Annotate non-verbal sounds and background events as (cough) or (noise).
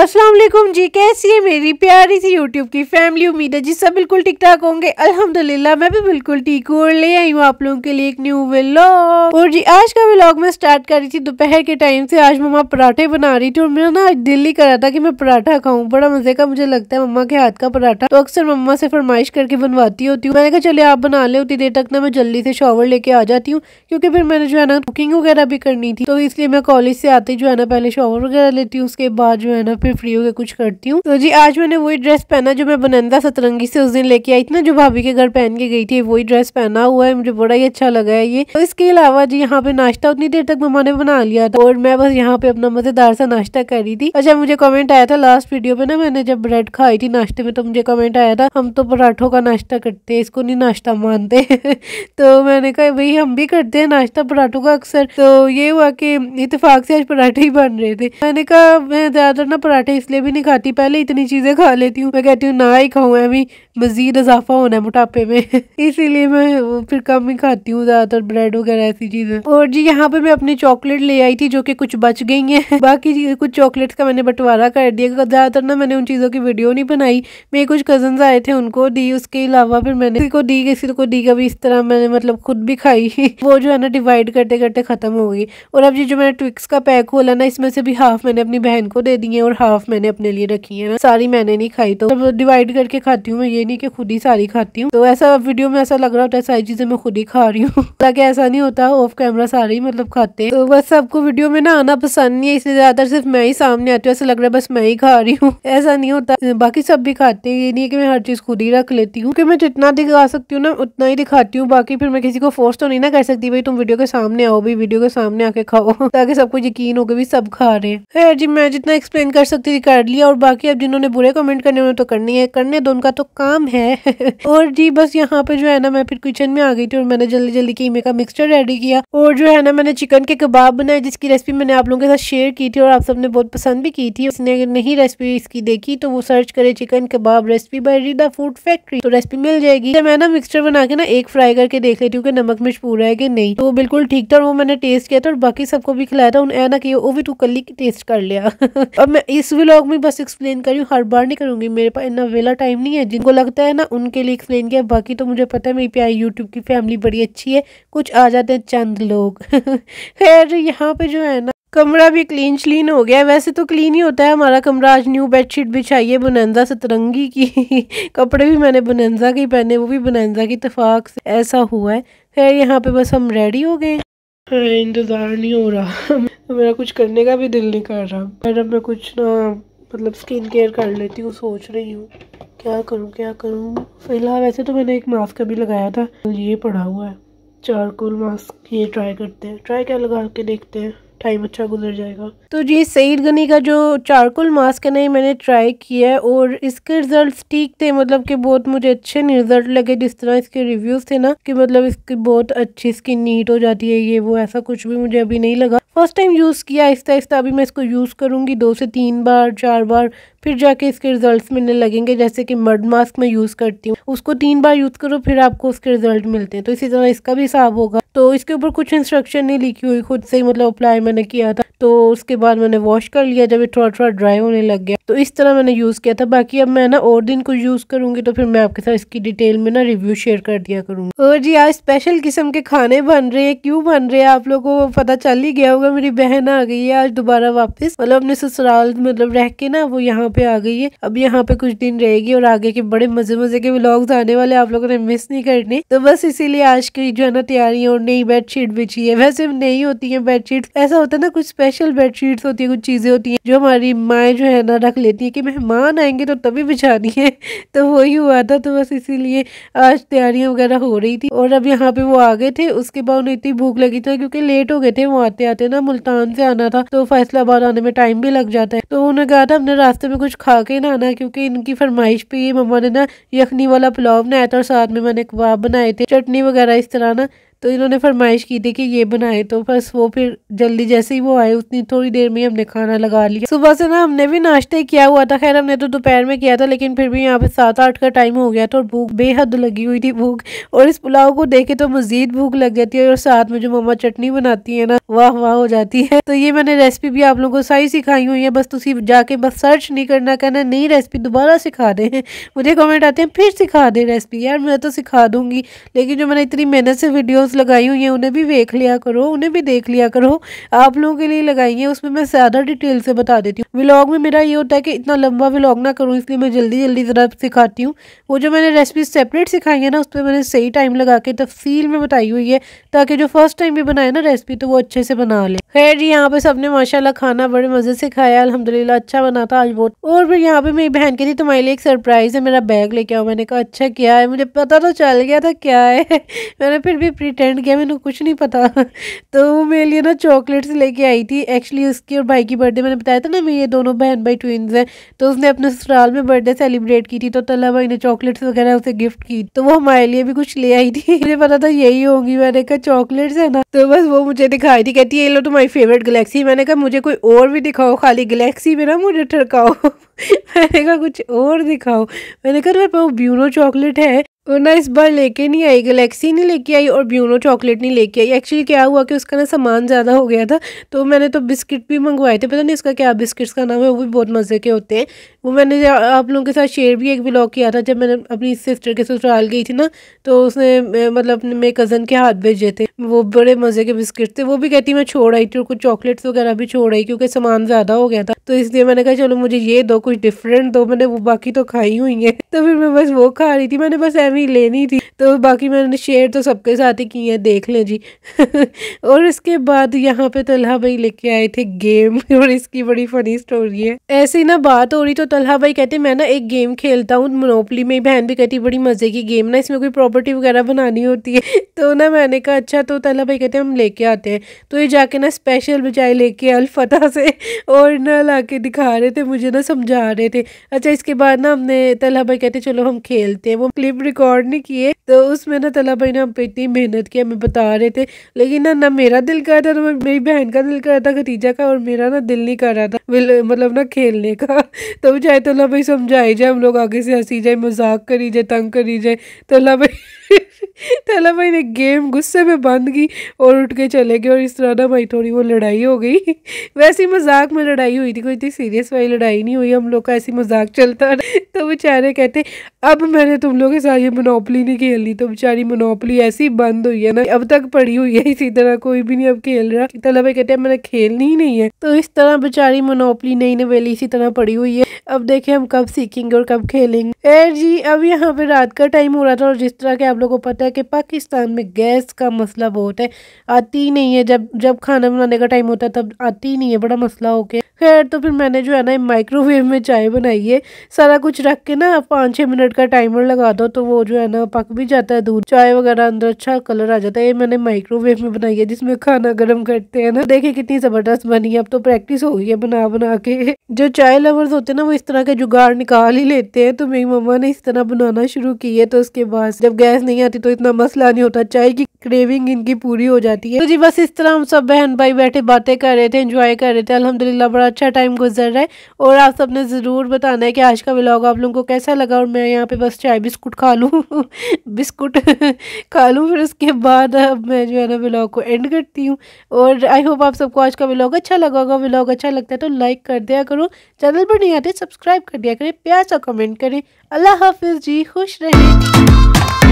असलम जी कैसी है मेरी प्यारी सी यूट्यूब की फैमिली उम्मीद है जी सब बिल्कुल ठीक ठाक होंगे अल्हम्दुलिल्लाह मैं भी बिल्कुल ठीक हूँ ले आई हूँ आप लोगों के लिए एक न्यू व्लॉग और जी आज का व्लॉग मैं स्टार्ट कर रही थी दोपहर के टाइम से आज मम्मा पराठे बना रही थी और मेरा ना आज दिल ही करा था कि मैं पराठा खाऊं बड़ा मजे का मुझे लगता है मम्मा के हाथ का पराठा तो अक्सर मम्मा से फरमाइश करके बनवाती होती हूँ मैंने कहा चले आप बना ले उतनी देर तक ना मैं जल्दी से शॉवर लेके आ जाती हूँ क्योंकि फिर मैंने जो है ना कुकिंग वगैरह भी करनी थी तो इसलिए मैं कॉलेज से आती जो है ना पहले शॉवर वगैरह लेती हूँ उसके बाद जो है ना फिर फ्री होकर कुछ करती हूँ तो जी आज मैंने वही ड्रेस पहना जो मैं बनंदा सतरंगी से उस दिन लेके आई थी ना जो भाभी के घर पहन के गई थी वही ड्रेस पहना हुआ है मुझे बड़ा ही अच्छा लगा है ये तो इसके अलावा जी यहाँ पे नाश्ता उतनी देर तक मम्मा ने बना लिया था और मैं बस यहाँ पे अपना मजेदार सा नाश्ता कर रही थी अच्छा मुझे कमेंट आया था लास्ट वीडियो पे ना मैंने जब ब्रेड खाई थी नाश्ते में तो मुझे कमेंट आया था हम तो पराठों का नाश्ता करते है इसको नहीं नाश्ता मानते (laughs) तो मैंने कहा भाई हम भी करते हैं नाश्ता पराठों का अक्सर तो ये हुआ कि इतफाक से आज पराठे ही बन रहे थे मैंने कहा मैं ज्यादातर ना पराठे इसलिए भी नहीं खाती पहले इतनी चीज़ें खा लेती हूँ मैं कहती हूँ ना ही खाऊ अभी मज़ीद इजाफा होना है मोटापे में (laughs) इसीलिए मैं फिर कम ही खाती हूँ ज़्यादातर ब्रेड वगैरह ऐसी चीज़ें और जी यहाँ पे मैं अपनी चॉकलेट ले आई थी जो की कुछ बच गई है (laughs) बाकी कुछ चॉकलेट्स का मैंने बंटवारा कर दिया ज़्यादातर ना मैंने उन चीज़ों की वीडियो नहीं बनाई मेरे कुछ कजन आए थे उनको दी उसके अलावा फिर मैंने किसी को दी किसी को दी कभी इस तरह मैंने मतलब खुद भी खाई (laughs) वो जो है ना डिवाइड करते करते ख़त्म हो गई और अब जी जो मैंने ट्विक्स का पैक खोला ना इसमें से भी हाफ मैंने अपनी बहन को दे दी है और हाफ मैंने अपने लिए रखी है ना सारी मैंने नहीं खाई तो डिवाइड करके खाती हूँ मैं ये नहीं कि खुद ही सारी खाती हूँ तो ऐसा वीडियो में ऐसा लग रहा होता है सारी चीजें मैं खुद ही खा रही हूँ ताकि (laughs) ऐसा नहीं होता ऑफ कैमरा सारे ही मतलब खाते हैं तो बस सबको वीडियो में ना आना पसंद नहीं है इसलिए ज्यादातर सिर्फ मैं ही सामने आती हूँ ऐसा लग रहा है बस मैं ही खा रही हूँ (laughs) ऐसा नहीं होता बाकी सब भी खाते हैं ये नहीं है कि मैं हर चीज खुद ही रख लेती हूँ क्योंकि मैं जितना दिखा सकती हूँ ना उतना ही दिखाती हूँ बाकी फिर मैं किसी को फोर्स तो नहीं ना कर सकती भाई तुम वीडियो के सामने आओ भी वीडियो के सामने आके खाओ (laughs) ताकि सबको यकीन हो गई सब खा रहे हैं जी मैं जितना एक्सप्लेन कर कर सकती थी कर लिया और बाकी अब जिन्होंने बुरे कमेंट करने उन्होंने तो करनी है करने दो उनका तो काम है (laughs) और जी बस यहाँ पे जो है ना मैं फिर किचन में आ गई थी और मैंने जल्दी जल्दी कीमे का मिक्सचर रेडी किया और जो है ना मैंने चिकन के कबाब बनाए जिसकी रेसिपी मैंने आप लोगों के साथ शेयर की थी और आप सबने बहुत पसंद भी की थी उसने अगर नहीं रेसिपी इसकी देखी तो वो सर्च करे chicken kebab recipe by Rida food factory तो रेसिपी मिल जाएगी तो मैं ना मिक्सचर बना के ना एक फ्राई करके देख लेती हूँ कि नमक मिर्च पूरा है कि नहीं तो बिल्कुल ठीक था वो मैंने टेस्ट किया था और बाकी सबको भी खिलाया था उन्हें ना कि वो भी तू कल टेस्ट कर लिया (laughs) अब मैं इस व्लॉग में बस एक्सप्लेन करी हर बार नहीं करूँगी मेरे पास इतना वेला टाइम नहीं है जिनको लगता है ना उनके लिए एक्सप्लेन किया बाकी तो मुझे पता है मेरी प्यारी यूट्यूब की फैमिली बड़ी अच्छी है कुछ आ जाते हैं चंद लोग (laughs) खैर यहाँ पे जो है ना कमरा भी क्लीन श्लीन हो गया वैसे तो क्लीन ही होता है हमारा कमरा आज न्यू बेडशीट बिछाई है बुनंदा सतरंगी की (laughs) कपड़े भी मैंने बुनंदा के पहने वो भी बुनंदा की तफाक से ऐसा हुआ है खैर यहाँ पे बस हम रेडी हो गए इंतज़ार नहीं हो रहा (laughs) मेरा कुछ करने का भी दिल नहीं कर रहा मैडम मैं कुछ ना मतलब स्किन केयर कर लेती हूँ सोच रही हूँ क्या करूँ क्या करूँ फ़िलहाल वैसे तो मैंने एक मास्क अभी लगाया था ये पड़ा हुआ है चारकोल मास्क ये ट्राई करते हैं ट्राई क्या लगा के देखते हैं टाइम अच्छा गुजर जाएगा तो जी सईद गनी का जो चारकोल मास्क है ना ये मैंने ट्राई किया है और इसके रिजल्ट ठीक थे मतलब कि बहुत मुझे अच्छे रिजल्ट लगे जिस तरह इसके रिव्यूज थे ना कि मतलब इसकी बहुत अच्छी स्किन नीट हो जाती है ये वो ऐसा कुछ भी मुझे अभी नहीं लगा फर्स्ट टाइम यूज़ किया आहिस्ता आहिस्ता अभी मैं इसको यूज़ करूँगी दो से तीन बार चार बार फिर जाके इसके रिजल्ट्स मिलने लगेंगे जैसे कि मर्ड मास्क मैं यूज़ करती हूँ उसको तीन बार यूज़ करो फिर आपको उसके रिजल्ट मिलते हैं तो इसी तरह इसका भी हिसाब होगा तो इसके ऊपर कुछ इंस्ट्रक्शन नहीं लिखी हुई खुद से ही मतलब अप्लाई मैंने किया था तो उसके बाद मैंने वॉश कर लिया जब ये थोड़ा थोड़ा ड्राई होने लग गया तो इस तरह मैंने यूज़ किया था बाकी अब मैं ना और दिन को यूज़ करूँगी तो फिर मैं आपके साथ इसकी डिटेल में ना रिव्यू शेयर कर दिया करूँगी और जी आज स्पेशल किस्म के खाने बन रहे हैं क्यों बन रहे हैं आप लोगों को पता चल ही गया होगा मेरी बहन आ गई है आज दोबारा वापस मतलब अपने ससुराल मतलब रह के ना वो यहाँ पे आ गई है अब यहाँ पे कुछ दिन रहेगी और आगे के बड़े मजे मजे के ब्लॉग्स आने वाले आप लोगों ने मिस नहीं करने तो बस इसीलिए आज की जो है ना तैयारी और नई बेडशीट बिछी है वैसे नहीं होती है बेडशीट ऐसा ऐसा होता है ना कुछ स्पेशल बेडशीट्स होती है कुछ चीज़ें होती हैं जो हमारी माएँ जो है ना रख लेती है कि मेहमान आएंगे तो तभी बिछानी है (laughs) तो वही हुआ था तो बस इसीलिए आज तैयारियाँ वगैरह हो रही थी और अब यहाँ पे वो आ गए थे उसके बाद उन्हें इतनी भूख लगी थी क्योंकि लेट हो गए थे वो आते आते ना मुल्तान से आना था तो फैसलाबाद आने में टाइम भी लग जाता है तो उन्होंने कहा था हमने रास्ते में कुछ खा के ना आना क्योंकि इनकी फरमाइश पे मम्मा ने ना यखनी वाला पुलाव बनाया था और साथ में मैंने कबाब बनाए थे चटनी वगैरह इस तरह ना तो इन्होंने फरमाइश की थी कि ये बनाए तो बस वो फिर जल्दी जैसे ही वो आए उतनी थोड़ी देर में हमने खाना लगा लिया सुबह से ना हमने भी नाश्ते किया हुआ था खैर हमने तो दोपहर में किया था लेकिन फिर भी यहाँ पे सात आठ का टाइम हो गया था और भूख बेहद लगी हुई थी भूख और इस पुलाव को देखे तो मजीद भूख लग जाती है और साथ में जो मम्मा चटनी बनाती है ना वाह वाह हो जाती है तो ये मैंने रेसिपी भी आप लोगों को सही सिखाई हुई है बस तुम जाके बस सर्च नहीं करना कहना नई रेसिपी दोबारा सिखा दे मुझे कमेंट आते हैं फिर सिखा दे रेसिपी यार मैं तो सिखा दूंगी लेकिन जो मैंने इतनी मेहनत से वीडियो वीडियोस लगाई हुई हैं उन्हें भी देख लिया करो उन्हें भी देख लिया करो आप लोगों के लिए लगाई है उसमें मैं ज़्यादा डिटेल से बता देती हूँ व्लॉग में मेरा ये होता है कि इतना लंबा व्लॉग ना करूँ इसलिए मैं जल्दी जल्दी ज़रा सिखाती हूँ वो जो मैंने रेसिपी सेपरेट सिखाई है ना उस पर मैंने सही टाइम लगा के तफसील में बताई हुई है ताकि जो फर्स्ट टाइम भी बनाए ना रेसिपी तो वो अच्छे से बना ले खैर यहाँ पे सबने माशा खाना बड़े मज़े से खाया अलहमदिल्ला अच्छा बना था आज बहुत और फिर यहाँ पर मेरी बहन के थी तुम्हारे लिए एक सरप्राइज़ है मेरा बैग लेके आओ मैंने कहा अच्छा क्या है मुझे पता तो चल गया था क्या है (laughs) मैंने फिर भी टेंट गया मैंने कुछ नहीं पता तो वो मेरे लिए ना चॉकलेट्स लेके आई थी एक्चुअली उसकी और भाई की बर्थडे मैंने बताया था ना मेरे दोनों बहन भाई ट्विंस हैं तो उसने अपने ससुराल में बर्थडे सेलिब्रेट की थी तो तला भाई ने चॉकलेट्स वगैरह उसे गिफ्ट की तो वो हमारे लिए भी कुछ ले आई थी (laughs) मुझे पता था यही होगी मैंने कहा चॉकलेट्स है ना तो बस वो मुझे दिखाई थी कहती है ये लो तुम्हारी फेवरेट गलेक्सी मैंने कहा मुझे कोई और भी दिखाओ खाली गलेक्सी में ना मुझे ठड़काओ (laughs) मैंने कहा कुछ और दिखाओ मैंने कहा मेरे पास चॉकलेट है ना इस बार लेके नहीं आई गलेक्सी नहीं लेके आई और ब्यूनो चॉकलेट नहीं लेके आई एक्चुअली क्या हुआ कि उसका ना सामान ज़्यादा हो गया था तो मैंने तो बिस्किट भी मंगवाए थे पता नहीं इसका क्या बिस्किट्स का नाम है वो भी बहुत मज़े के होते हैं वो मैंने आप लोगों के साथ शेयर भी एक ब्लॉग किया था जब मैंने अपनी सिस्टर के ससुराल गई थी ना तो उसने मतलब अपने मेरे कज़न के हाथ भेजे थे वो बड़े मज़े के बिस्किट थे वो भी कहती मैं छोड़ आई थी और कुछ चॉकलेट्स वगैरह भी छोड़ आई क्योंकि सामान ज़्यादा हो गया था तो इसलिए मैंने कहा चलो मुझे ये दो कुछ डिफरेंट दो मैंने वो बाकी तो खाई हुई है (laughs) तो फिर मैं बस वो खा रही थी मैंने बस एम भी लेनी थी तो बाकी मैंने शेयर तो सबके साथ ही की है देख लें जी (laughs) और इसके बाद यहाँ पे तलहा भाई लेके आए थे गेम (laughs) और इसकी बड़ी फनी स्टोरी है ऐसी ना बात हो रही तो तलहा भाई कहते मैं ना एक गेम खेलता हूँ मोनोपली में बहन भी कहती बड़ी मज़े की गेम ना इसमें कोई प्रॉपर्टी वगैरह बनानी होती है (laughs) तो ना मैंने कहा अच्छा तो तलहा भाई कहते हम लेके आते हैं तो ये जाके ना स्पेशल बजाय लेके अलफता से और ना ला दिखा रहे थे मुझे ना समझा रहे थे अच्छा इसके बाद ना हमने तलहा भाई कहते चलो हम खेलते हैं वो क्लिप रिकॉर्ड रिकॉर्ड नहीं किए तो उसमें ना तला भाई ने हम पे इतनी मेहनत की हमें बता रहे थे लेकिन ना ना मेरा दिल कर रहा था ना मेरी बहन का दिल कर रहा था खतीजा का और मेरा ना दिल नहीं कर रहा था मतलब ना खेलने का (laughs) तो चाहे तो अल्लाह भाई समझाई जाए हम लोग आगे से हंसी जाए मजाक करी जाए तंग करी जाए तो अल्लाह भाई (laughs) तो अल्लाह भाई ने गेम गुस्से में बंद की और उठ के चले गए और इस तरह ना भाई थोड़ी वो लड़ाई हो गई (laughs) वैसी मजाक में लड़ाई हुई थी कोई इतनी सीरियस वाली लड़ाई नहीं हुई हम लोग का ऐसी मजाक चलता तो बेचारे कहते अब मैंने तुम लोगों के साथ ये मोनोपली नहीं खेलनी तो बेचारी मोनोपली ऐसी बंद हुई है ना अब तक पड़ी हुई है इसी तरह कोई भी नहीं अब खेल रहा तलबे कहते हैं मैंने खेलनी ही नहीं है तो इस तरह बेचारी मोनोपली नई नवेली इसी तरह पड़ी हुई है अब देखे हम कब सीखेंगे और कब खेलेंगे ए जी अब यहाँ पे रात का टाइम हो रहा था और जिस तरह के आप लोगों को पता है कि पाकिस्तान में गैस का मसला बहुत है आती ही नहीं है जब जब खाना बनाने का टाइम होता है तब आती ही नहीं है बड़ा मसला होके खैर तो फिर मैंने जो है ना माइक्रोवेव में चाय बनाई है सारा कुछ रख के ना पाँच छः मिनट का टाइमर लगा दो तो वो जो है ना पक भी जाता है दूध चाय वगैरह अंदर अच्छा कलर आ जाता है ये मैंने माइक्रोवेव में बनाई है जिसमें खाना गर्म करते हैं ना देखे कितनी ज़बरदस्त बनी है अब तो प्रैक्टिस हो गई है बना बना के जो चाय लवर्स होते हैं ना वो इस तरह के जुगाड़ निकाल ही लेते हैं तो मेरी मम्मा ने इस तरह बनाना शुरू की है तो उसके बाद जब गैस नहीं आती तो इतना मसला नहीं होता चाय की क्रेविंग इनकी पूरी हो जाती है तो जी बस इस तरह हम सब बहन भाई बैठे बातें कर रहे थे इंजॉय कर रहे थे अलहमदिल्ला बड़ा बड़ा अच्छा टाइम गुजर रहा है और आप सबने ज़रूर बताना है कि आज का ब्लॉग आप लोगों को कैसा लगा और मैं यहाँ पे बस चाय बिस्कुट खा लूँ (laughs) बिस्कुट (laughs) खा लूँ फिर उसके बाद अब मैं जो है ना ब्लॉग को एंड करती हूँ और आई होप आप सबको आज का ब्लॉग अच्छा लगा होगा ब्लॉग अच्छा लगता है तो लाइक कर दिया करो चैनल पर नहीं आते सब्सक्राइब कर दिया करें प्यार सा कमेंट करें अल्लाह हाफिज़ जी खुश रहें